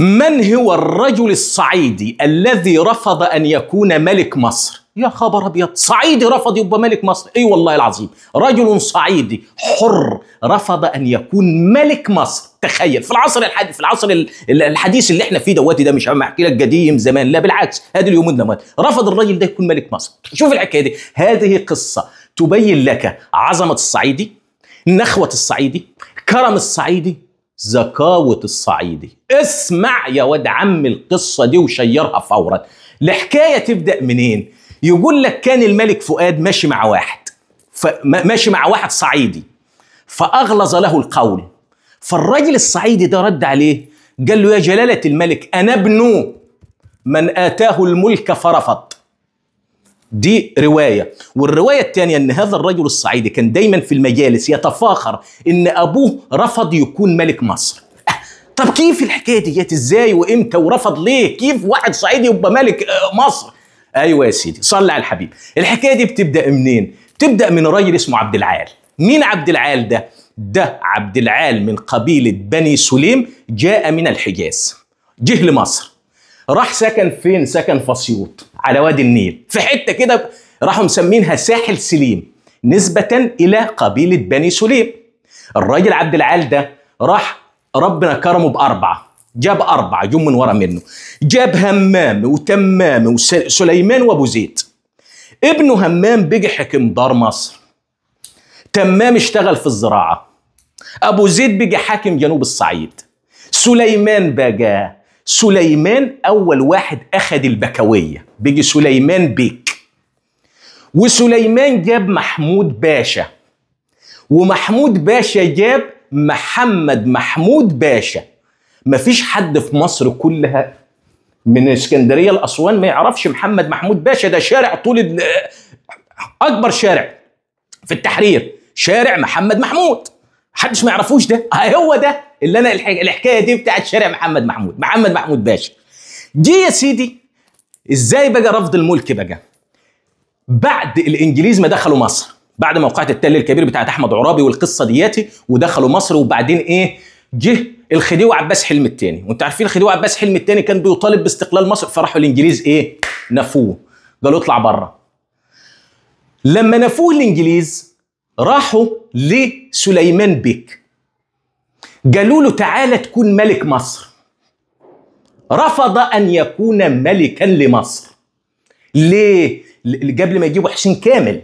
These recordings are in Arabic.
من هو الرجل الصعيدي الذي رفض أن يكون ملك مصر؟ يا خبر أبيض صعيدي رفض يبقى ملك مصر أي أيوة والله العظيم رجل صعيدي حر رفض أن يكون ملك مصر تخيل في العصر الحديث في العصر الحديث اللي احنا فيه دلوقتي ده مش احكي لك قديم زمان لا بالعكس هذه ده مات. رفض الرجل ده يكون ملك مصر شوف الحكايه دي هذه قصه تبين لك عظمه الصعيدي نخوه الصعيدي كرم الصعيدي زكاوة الصعيدي اسمع يا واد عم القصة دي وشيرها فورا الحكاية تبدأ منين يقول لك كان الملك فؤاد ماشي مع واحد ماشي مع واحد صعيدي فأغلظ له القول فالراجل الصعيدي ده رد عليه قال له يا جلالة الملك أنا ابن من آتاه الملك فرفض دي روايه والروايه الثانيه ان هذا الرجل الصعيدي كان دايما في المجالس يتفاخر ان ابوه رفض يكون ملك مصر أه، طب كيف الحكايه دي جت ازاي وامتى ورفض ليه كيف واحد صعيدي يبقى ملك أه، مصر ايوه يا سيدي صلي على الحبيب الحكايه دي بتبدا منين بتبدا من راجل اسمه عبد العال مين عبد العال ده ده عبد العال من قبيله بني سليم جاء من الحجاز جه لمصر راح سكن فين سكن في اسيوط على وادي النيل في حته كده راحوا مسمينها ساحل سليم نسبه الى قبيله بني سليم الراجل عبد العال ده راح ربنا كرمه باربعه جاب اربعه جم من ورا منه جاب همام وتمام وسليمان وابو زيد ابنه همام بقي حكمدار مصر تمام اشتغل في الزراعه ابو زيد بقي حاكم جنوب الصعيد سليمان بقى سليمان أول واحد أخد البكوية بيجي سليمان بيك وسليمان جاب محمود باشا ومحمود باشا جاب محمد محمود باشا مفيش حد في مصر كلها من اسكندريه لاسوان ما يعرفش محمد محمود باشا ده شارع طول اكبر شارع في التحرير شارع محمد محمود محدش ما يعرفوش ده آه، هو ده اللي انا الحكايه دي بتاعت شارع محمد محمود محمد محمود باشا دي يا سيدي ازاي بقى رفض الملك بقى بعد الانجليز ما دخلوا مصر بعد موقعة التل الكبير بتاعت احمد عرابي والقصه دياتي ودخلوا مصر وبعدين ايه جه الخديوي عباس حلم الثاني وانت عارفين الخديوي عباس حلم الثاني كان بيطالب باستقلال مصر فراحوا الانجليز ايه نفوه قالوا اطلع بره لما نفوه الانجليز راحوا لسليمان بيك قالوا له تعالى تكون ملك مصر رفض أن يكون ملكا لمصر ليه؟ قبل ما يجيبوا حسين كامل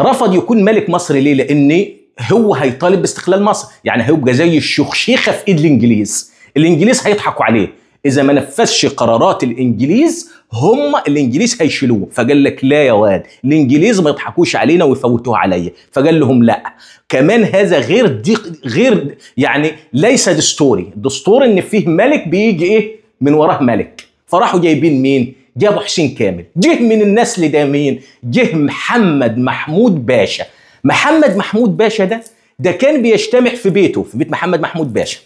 رفض يكون ملك مصر ليه؟ لأن هو هيطالب باستقلال مصر يعني هيبقى زي الشخشيخة في إيد الإنجليز الإنجليز هيضحكوا عليه اذا ما نفذش قرارات الانجليز هم الانجليز هيشيلوه فقال لك لا يا واد الانجليز ما يضحكوش علينا ويفوتوها عليا فقال لهم لا كمان هذا غير دي غير يعني ليس دستوري دستور ان فيه ملك بيجي ايه من وراه ملك فراحوا جايبين مين جابوا حسين كامل جه من النسل ده مين جه محمد محمود باشا محمد محمود باشا ده ده كان بيجتمع في بيته في بيت محمد محمود باشا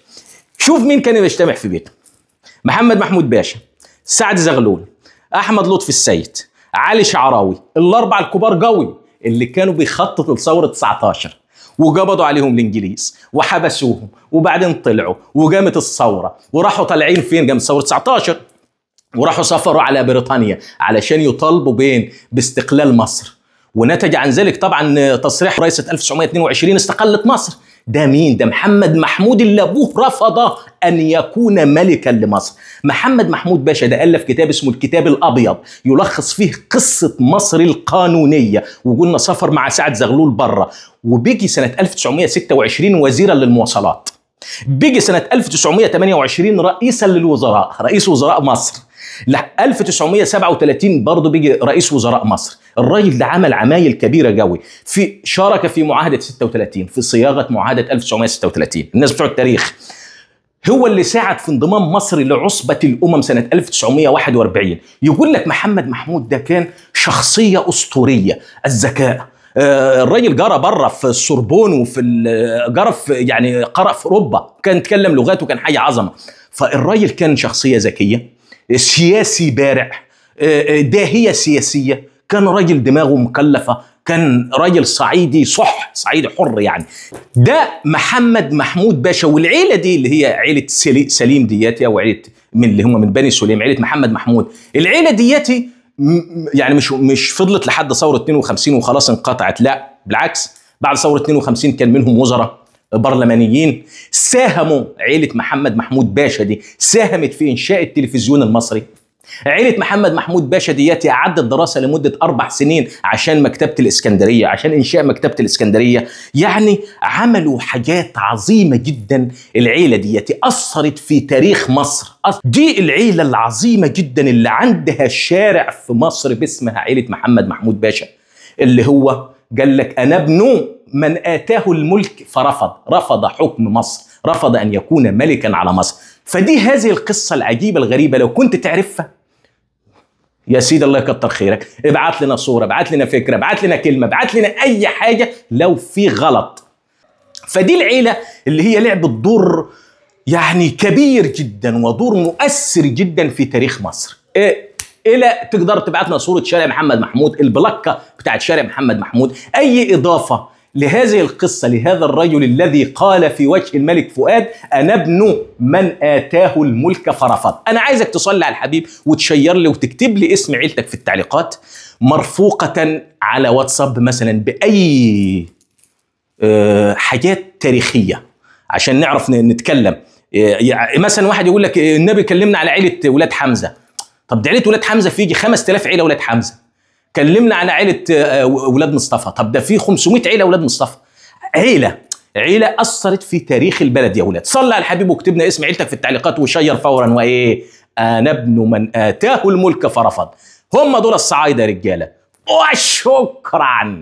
شوف مين كان بيجتمع في بيته محمد محمود باشا سعد زغلول احمد لطفي السيد علي شعراوي الاربعه الكبار قوي اللي كانوا بيخططوا لثوره 19 وقبضوا عليهم الانجليز وحبسوهم وبعدين طلعوا وقامت الثوره وراحوا طالعين فين قامت ثوره 19 وراحوا سافروا على بريطانيا علشان يطالبوا بين باستقلال مصر ونتج عن ذلك طبعا تصريح رئيسة 1922 استقلت مصر ده مين ده محمد محمود اللي ابوه رفض أن يكون ملكا لمصر محمد محمود باشا ده ألف كتاب اسمه الكتاب الأبيض يلخص فيه قصة مصر القانونية وقلنا سفر مع سعد زغلول بره وبيجي سنة 1926 وزيرا للمواصلات بيجي سنة 1928 رئيسا للوزراء رئيس وزراء مصر لا 1937 برضه بيجي رئيس وزراء مصر الراجل ده عمل عمايل كبيره قوي في شارك في معاهده 36 في صياغه معاهده 1936 الناس بتوع التاريخ هو اللي ساعد في انضمام مصر لعصبة الأمم سنة 1941 يقول لك محمد محمود ده كان شخصية أسطورية الذكاء آه، الراجل جرى بره في السوربون وفي جرى في يعني قرأ في أوروبا كان اتكلم لغات وكان حاجة عظمة فالراجل كان شخصية ذكية سياسي بارع آه، آه، داهية سياسية كان راجل دماغه مكلفة كان راجل صعيدي صح صعيدي حر يعني ده محمد محمود باشا والعيله دي اللي هي عيله سليم دياتي او عيله من اللي هم من بني سليم عيله محمد محمود العيله دياتي يعني مش مش فضلت لحد ثوره 52 وخلاص انقطعت لا بالعكس بعد ثوره 52 كان منهم وزراء برلمانيين ساهموا عيله محمد محمود باشا دي ساهمت في انشاء التلفزيون المصري عيلة محمد محمود باشا دياتي أعدت الدراسة لمدة أربع سنين عشان مكتبة الإسكندرية عشان إنشاء مكتبة الإسكندرية يعني عملوا حاجات عظيمة جدا العيلة دياتي أثرت في تاريخ مصر دي العيلة العظيمة جدا اللي عندها شارع في مصر باسمها عيلة محمد محمود باشا اللي هو قال لك أنا ابن من آتاه الملك فرفض رفض حكم مصر رفض أن يكون ملكا على مصر فدي هذه القصة العجيبة الغريبة لو كنت تعرفها يا سيدي الله يكتر خيرك ابعت لنا صوره ابعت لنا فكره ابعت لنا كلمه ابعت لنا اي حاجه لو في غلط فدي العيله اللي هي لعبت دور يعني كبير جدا ودور مؤثر جدا في تاريخ مصر إيه؟ الى إيه تقدر تبعت لنا صوره شارع محمد محمود البلاكه بتاعت شارع محمد محمود اي اضافه لهذه القصة لهذا الرجل الذي قال في وجه الملك فؤاد أنا ابن من آتاه الملك فرفض أنا عايزك تصلي على الحبيب وتشير لي وتكتب لي اسم عيلتك في التعليقات مرفوقة على واتساب مثلا بأي آه، حاجات تاريخية عشان نعرف نتكلم آه، مثلا واحد يقول لك آه، النبي كلمنا على عيلة ولاد حمزة طب دي عيلة ولاد حمزة فيجي 5000 عيلة ولاد حمزة كلمنا على عيله آه، ولاد مصطفى طب ده في 500 عيله ولاد مصطفى عيله عيله اثرت في تاريخ البلد يا ولاد صلى على الحبيب واكتبنا اسم عيلتك في التعليقات وشير فورا وايه انا آه، ابن من اتاه الملك فرفض هم دول الصعايده رجاله وشكرا